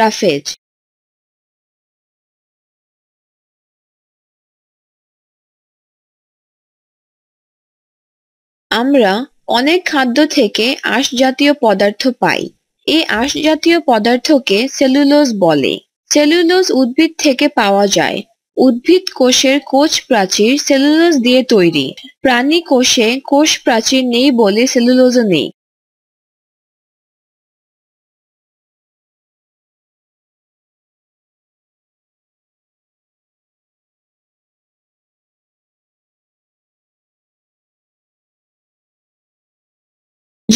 রাফেজ আমরা অনেক খাদ্য থেকে আশ জাতীয় পদার্থ পাই এই আঁশ জাতীয় পদার্থকে সেলুলোজ বলে সেলুলোজ উদ্ভিদ থেকে পাওয়া যায় উদ্ভিদ কোষের কোষ প্রাচীর সেলুলোজ দিয়ে তৈরি প্রাণী কোষে কোষ প্রাচীর নেই বলে সেলুলোজও নেই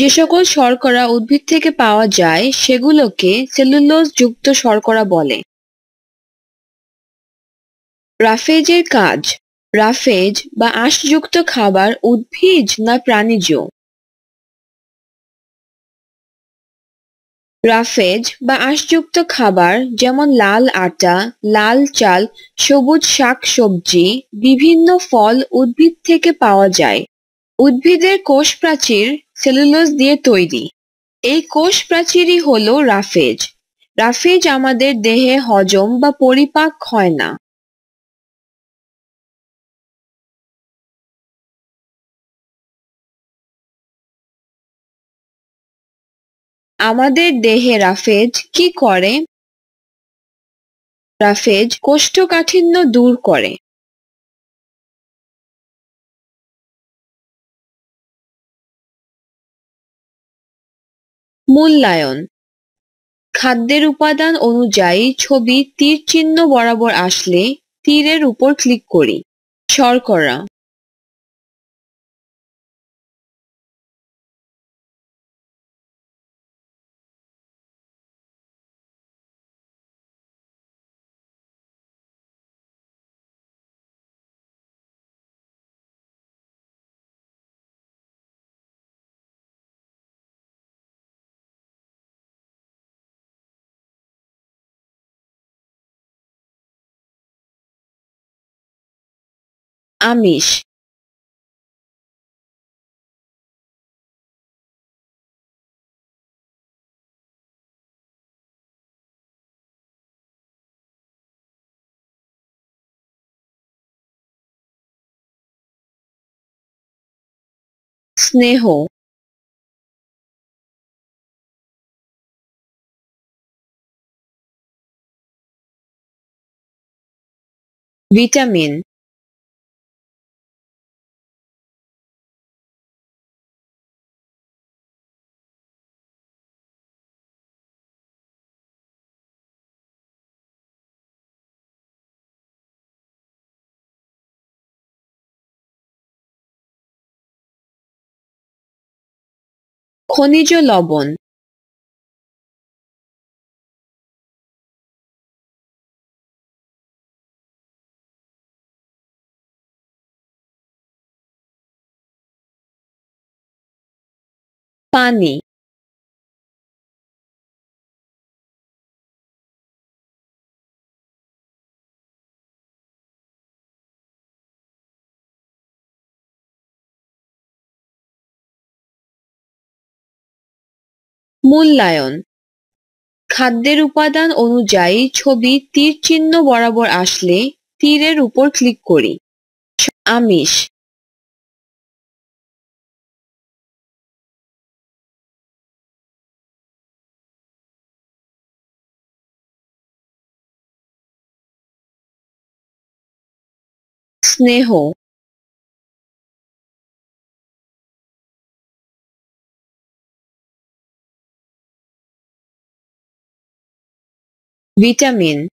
যে সকল শর্করা উদ্ভিদ থেকে পাওয়া যায় সেগুলোকে সেলুলোজ যুক্ত শর্করা বলে রাফেজের কাজ রাফেজ বা আঁশযুক্ত খাবার উদ্ভিজ না প্রাণীজ রাফেজ বা আঁশযুক্ত খাবার যেমন লাল আটা লাল চাল সবুজ শাক সবজি বিভিন্ন ফল উদ্ভিদ থেকে পাওয়া যায় উদ্ভিদের কোষ প্রাচীর সেলুলোজ দিয়ে তৈরি এই কোষ প্রাচীরই হল রাফেজ রাফেজ আমাদের দেহে হজম বা পরিপাক হয় না আমাদের দেহে রাফেজ কি করে রাফেজ কোষ্ঠকাঠিন্য দূর করে মূল্যায়ন খাদ্যের উপাদান অনুযায়ী ছবি তীর চিহ্ন বরাবর আসলে তীরের উপর ক্লিক করি শর্করা Amish Sneho vitamin খনিজ লবণ পানি মূল্যায়ন খাদ্যের উপাদান অনুযায়ী ছবি তীর চিহ্ন বরাবর আসলে তীরের উপর ক্লিক করি আমিষ স্নেহ vitamin